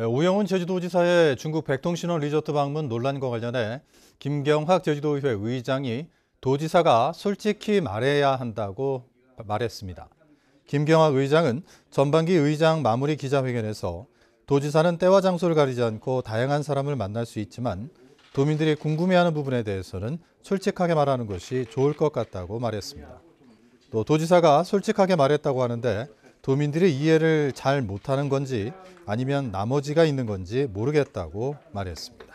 예, 우영훈 제주도지사의 중국 백통신원 리조트 방문 논란과 관련해 김경학 제주도의회 의장이 도지사가 솔직히 말해야 한다고 말했습니다. 김경학 의장은 전반기 의장 마무리 기자회견에서 도지사는 때와 장소를 가리지 않고 다양한 사람을 만날 수 있지만 도민들이 궁금해하는 부분에 대해서는 솔직하게 말하는 것이 좋을 것 같다고 말했습니다. 또 도지사가 솔직하게 말했다고 하는데 도민들이 이해를 잘 못하는 건지 아니면 나머지가 있는 건지 모르겠다고 말했습니다.